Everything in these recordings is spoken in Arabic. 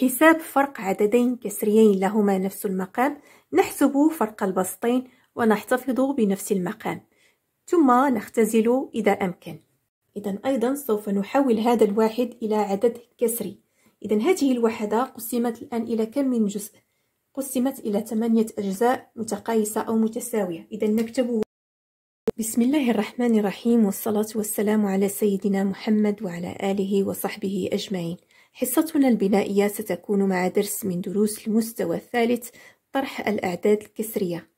حساب فرق عددين كسريين لهما نفس المقام نحسب فرق البسطين ونحتفظ بنفس المقام ثم نختزل إذا أمكن إذا أيضا سوف نحول هذا الواحد إلى عدد كسري إذا هذه الوحدة قسمت الآن إلى كم من جزء؟ قسمت إلى ثمانية أجزاء متقايسة أو متساوية إذا نكتب بسم الله الرحمن الرحيم والصلاة والسلام على سيدنا محمد وعلى آله وصحبه أجمعين حصتنا البنائية ستكون مع درس من دروس المستوى الثالث طرح الأعداد الكسرية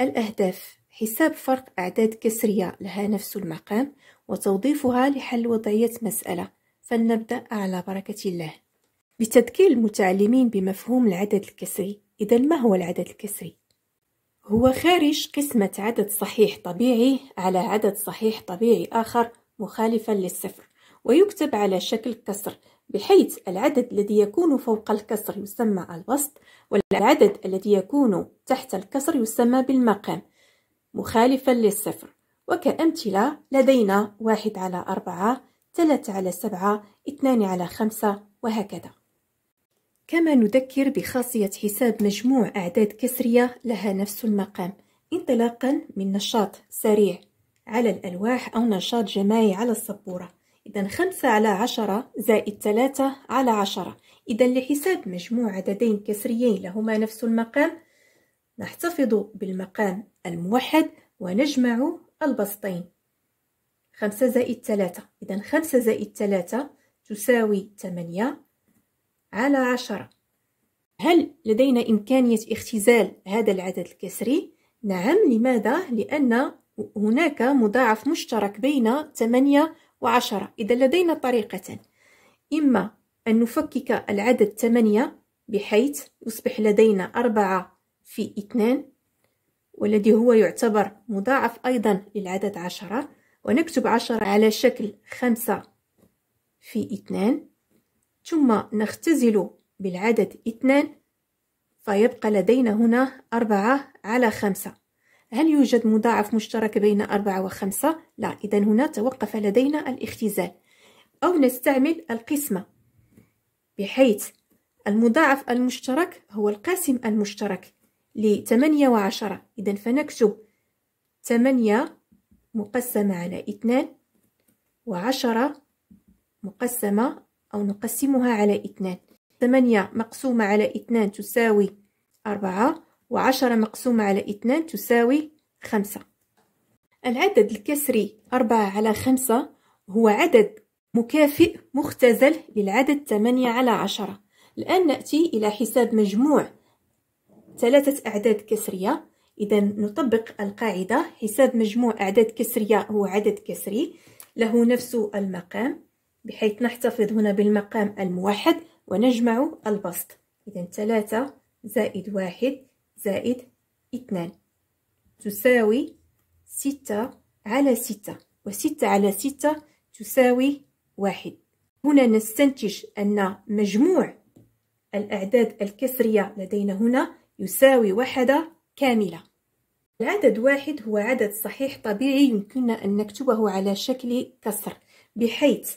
الأهداف حساب فرق أعداد كسرية لها نفس المقام وتوظيفها لحل وضعية مسألة فلنبدأ على بركة الله بتذكير المتعلمين بمفهوم العدد الكسري إذا ما هو العدد الكسري؟ هو خارج قسمة عدد صحيح طبيعي على عدد صحيح طبيعي آخر مخالفا للصفر ويكتب على شكل كسر بحيث العدد الذي يكون فوق الكسر يسمى الوسط والعدد الذي يكون تحت الكسر يسمى بالمقام مخالفا للصفر وكأمثلة لدينا واحد على أربعة ثلاثة على سبعة اثنان على خمسة وهكذا كما نذكر بخاصية حساب مجموع أعداد كسرية لها نفس المقام انطلاقا من نشاط سريع على الألواح أو نشاط جماعي على السبورة إذا خمسة على عشرة زائد ثلاثة على عشرة إذا لحساب مجموع عددين كسريين لهما نفس المقام نحتفظ بالمقام الموحد ونجمع البسطين خمسة زائد ثلاثة إذا خمسة زائد ثلاثة تساوي ثمانية على عشرة هل لدينا إمكانية اختزال هذا العدد الكسري؟ نعم لماذا؟ لأن هناك مضاعف مشترك بين 8 وعشرة إذا لدينا طريقتان إما أن نفكك العدد ثمانية بحيث يصبح لدينا أربعة في اثنان والذي هو يعتبر مضاعف أيضا للعدد عشرة ونكتب عشرة على شكل خمسة في اثنان ثم نختزل بالعدد اثنان فيبقى لدينا هنا أربعة على خمسة هل يوجد مضاعف مشترك بين أربعة وخمسة؟ لا إذا هنا توقف لدينا الاختزال أو نستعمل القسمة بحيث المضاعف المشترك هو القاسم المشترك لثمانية وعشرة إذا فنكتب ثمانية مقسمة على اثنان وعشرة مقسمة أو نقسمها على اثنان ثمانية مقسومة على اثنان تساوي أربعة وعشرة مقسومة على اثنان تساوي خمسة العدد الكسري أربعة على خمسة هو عدد مكافئ مختزل للعدد ثمانية على عشرة الآن نأتي إلى حساب مجموع ثلاثة أعداد كسرية إذا نطبق القاعدة حساب مجموع أعداد كسرية هو عدد كسري له نفس المقام بحيث نحتفظ هنا بالمقام الموحد ونجمع البسط إذا ثلاثة زائد واحد زائد اثنان تساوي ستة على ستة وستة على ستة تساوي واحد هنا نستنتج أن مجموع الأعداد الكسرية لدينا هنا يساوي واحدة كاملة العدد واحد هو عدد صحيح طبيعي يمكننا أن نكتبه على شكل كسر بحيث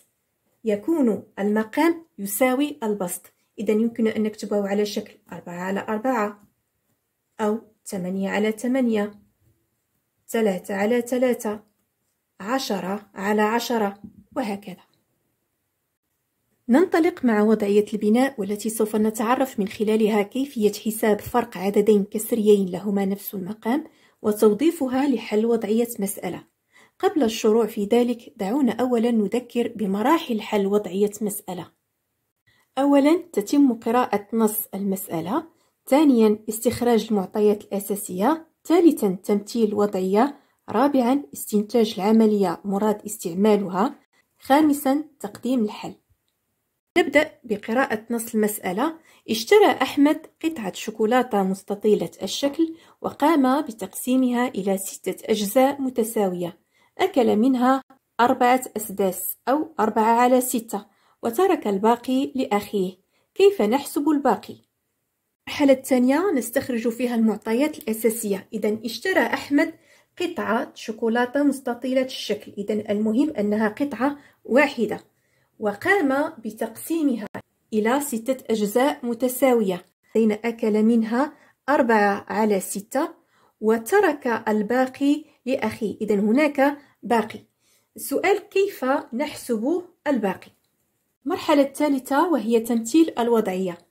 يكون المقام يساوي البسط إذا يمكن أن نكتبه على شكل أربعة على أربعة أو تمانية على تمانية ثلاثة على ثلاثة عشرة على عشرة وهكذا ننطلق مع وضعية البناء والتي سوف نتعرف من خلالها كيفية حساب فرق عددين كسريين لهما نفس المقام وتوظيفها لحل وضعية مسألة قبل الشروع في ذلك دعونا أولا نذكر بمراحل حل وضعية مسألة أولا تتم قراءة نص المسألة ثانيا استخراج المعطيات الأساسية ثالثا تمثيل الوضعية رابعا استنتاج العملية مراد استعمالها خامسا تقديم الحل نبدأ بقراءة نص المسألة اشترى أحمد قطعة شوكولاتة مستطيلة الشكل وقام بتقسيمها إلى ستة أجزاء متساوية أكل منها أربعة أسداس أو أربعة على ستة وترك الباقي لأخيه كيف نحسب الباقي؟ المرحلة الثانية نستخرج فيها المعطيات الأساسية إذا اشترى أحمد قطعة شوكولاتة مستطيلة الشكل إذا المهم أنها قطعة واحدة وقام بتقسيمها إلى ستة أجزاء متساوية حين أكل منها أربعة على ستة وترك الباقي لأخيه إذا هناك باقي السؤال كيف نحسب الباقي المرحلة الثالثة وهي تمثيل الوضعية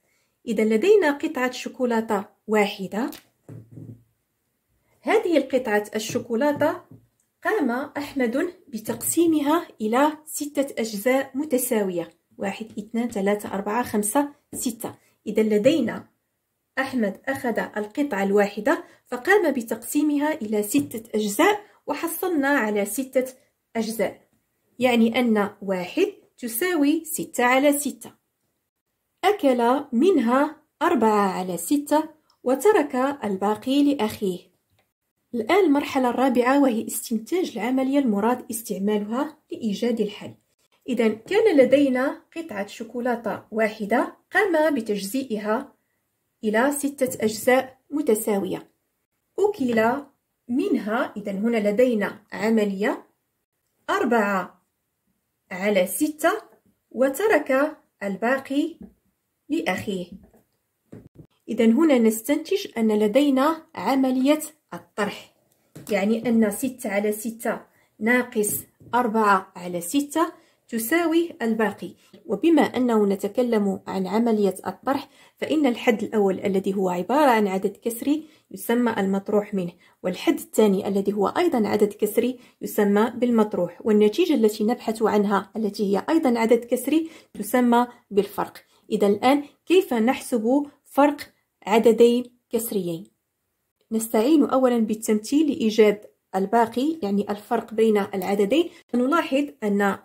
إذا لدينا قطعة شوكولاتة واحدة هذه القطعة الشوكولاتة قام أحمد بتقسيمها إلى ستة أجزاء متساوية واحد اثنان ثلاثة أربعة خمسة ستة إذا لدينا أحمد أخذ القطعة الواحدة فقام بتقسيمها إلى ستة أجزاء وحصلنا على ستة أجزاء يعني أن واحد تساوي ستة على ستة أكل منها أربعة على ستة وترك الباقي لأخيه الآن المرحلة الرابعة وهي استنتاج العملية المراد استعمالها لإيجاد الحل إذا كان لدينا قطعة شوكولاتة واحدة قام بتجزيئها إلى ستة أجزاء متساوية أكل منها إذا هنا لدينا عملية أربعة على ستة وترك الباقي لأخيه إذا هنا نستنتج أن لدينا عملية الطرح يعني أن 6 على 6 ناقص 4 على 6 تساوي الباقي وبما أنه نتكلم عن عملية الطرح فإن الحد الأول الذي هو عبارة عن عدد كسري يسمى المطروح منه والحد الثاني الذي هو أيضا عدد كسري يسمى بالمطروح والنتيجة التي نبحث عنها التي هي أيضا عدد كسري تسمى بالفرق إذا الآن كيف نحسب فرق عددين كسريين؟ نستعين أولا بالتمثيل لإيجاد الباقي يعني الفرق بين العددين نلاحظ أن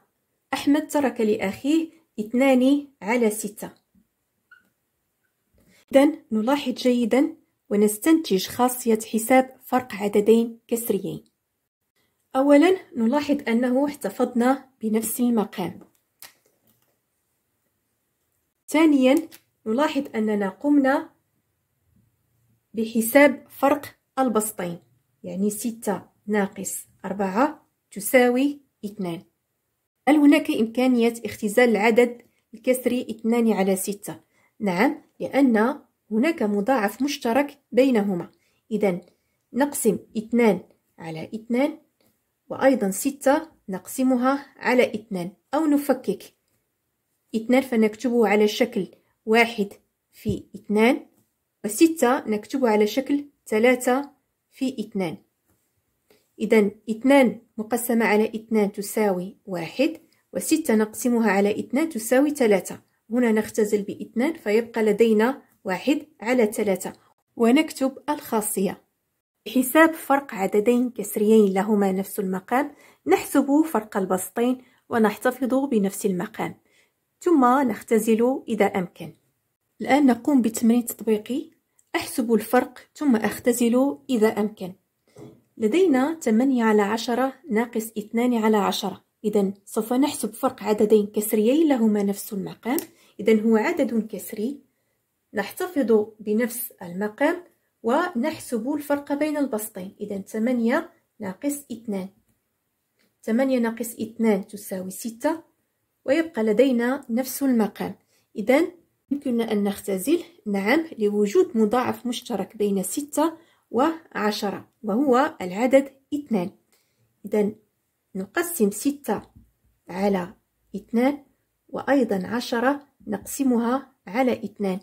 أحمد ترك لأخيه اثنان على ستة إذا نلاحظ جيدا ونستنتج خاصية حساب فرق عددين كسريين أولا نلاحظ أنه احتفظنا بنفس المقام ثانيا نلاحظ أننا قمنا بحساب فرق البسطين يعني ستة ناقص أربعة تساوي اثنان هل هناك إمكانية اختزال العدد الكسري اثنان على ستة؟ نعم لأن هناك مضاعف مشترك بينهما إذا نقسم اثنان على اثنان وأيضا ستة نقسمها على اثنان أو نفكك اثنان فنكتبه على شكل واحد في اثنان وستة نكتبه على شكل ثلاثة في اثنان إذا اثنان مقسمة على اثنان تساوي واحد وستة نقسمها على اثنان تساوي ثلاثة هنا نختزل باثنان فيبقى لدينا واحد على ثلاثة ونكتب الخاصية حساب فرق عددين كسريين لهما نفس المقام نحسب فرق البسطين ونحتفظ بنفس المقام ثم نختزل إذا أمكن الآن نقوم بتمرين تطبيقي أحسب الفرق ثم أختزل إذا أمكن لدينا 8 على 10 ناقص 2 على 10 إذا سوف نحسب فرق عددين كسريين لهما نفس المقام إذا هو عدد كسري نحتفظ بنفس المقام ونحسب الفرق بين البسطين إذا 8 ناقص 2 8 ناقص 2 تساوي 6 ويبقى لدينا نفس المقام إذا يمكننا أن نختزل نعم لوجود مضاعف مشترك بين ستة وعشرة وهو العدد اثنان إذا نقسم ستة على اثنان وأيضا عشرة نقسمها على اثنان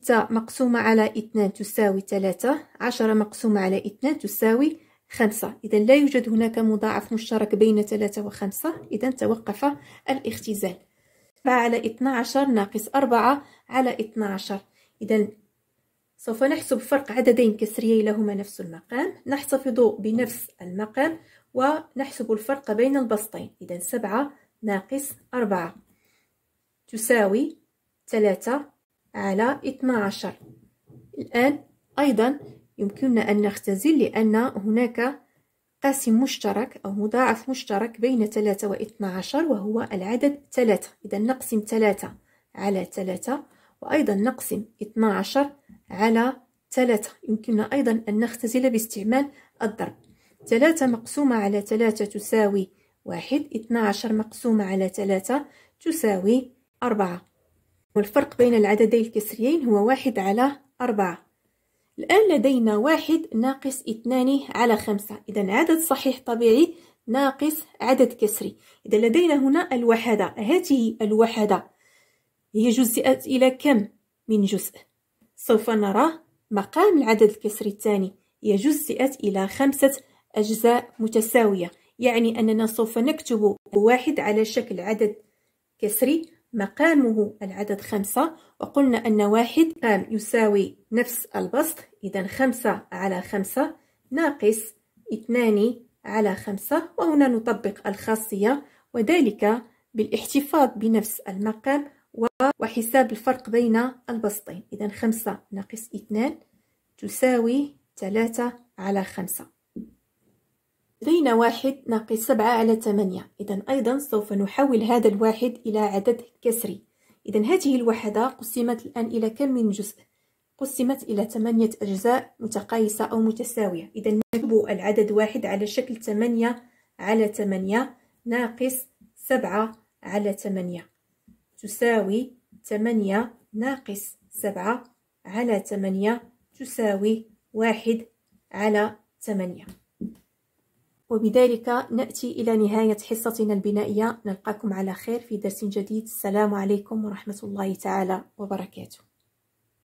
ستة مقسومة على اثنان تساوي 3 عشرة مقسومة على اثنان تساوي خمسة إذا لا يوجد هناك مضاعف مشترك بين ثلاثة وخمسة إذا توقف الاختزال على 12 ناقص أربعة على 12 إذا سوف نحسب فرق عددين كسريين لهما نفس المقام نحتفظ بنفس المقام ونحسب الفرق بين البسطين إذا سبعة ناقص أربعة تساوي ثلاثة على 12 الآن أيضا يمكننا أن نختزل لأن هناك قاسم مشترك أو مضاعف مشترك بين 3 و 12 وهو العدد 3 إذا نقسم 3 على 3 وأيضا نقسم 12 على 3 يمكننا أيضا أن نختزل باستعمال الضرب 3 مقسومة على 3 تساوي 1 12 مقسومة على 3 تساوي 4 والفرق بين العددين الكسريين هو 1 على 4 الآن لدينا واحد ناقص اثنان على خمسة إذا عدد صحيح طبيعي ناقص عدد كسري إذا لدينا هنا الوحدة هذه الوحدة هي جزئت إلى كم من جزء سوف نرى مقام العدد الكسري الثاني هي جزئت إلى خمسة أجزاء متساوية يعني أننا سوف نكتب واحد على شكل عدد كسري مقامه العدد خمسة وقلنا أن واحد قام يساوي نفس البسط إذا خمسة على خمسة ناقص اثنان على خمسة وهنا نطبق الخاصية وذلك بالاحتفاظ بنفس المقام وحساب الفرق بين البسطين إذا خمسة ناقص اثنان تساوي ثلاثة على خمسة لدينا واحد ناقص سبعة على ثمانية إذا أيضا سوف نحول هذا الواحد إلى عدد كسري إذا هذه الوحدة قسمت الآن إلى كم من جزء؟ قسمت إلى ثمانية أجزاء متقايسة أو متساوية إذا نكتب العدد واحد على شكل ثمانية على ثمانية ناقص سبعة على ثمانية تساوي ثمانية ناقص سبعة على ثمانية تساوي واحد على ثمانية وبذلك نأتي إلى نهاية حصتنا البنائية نلقاكم على خير في درس جديد السلام عليكم ورحمة الله تعالى وبركاته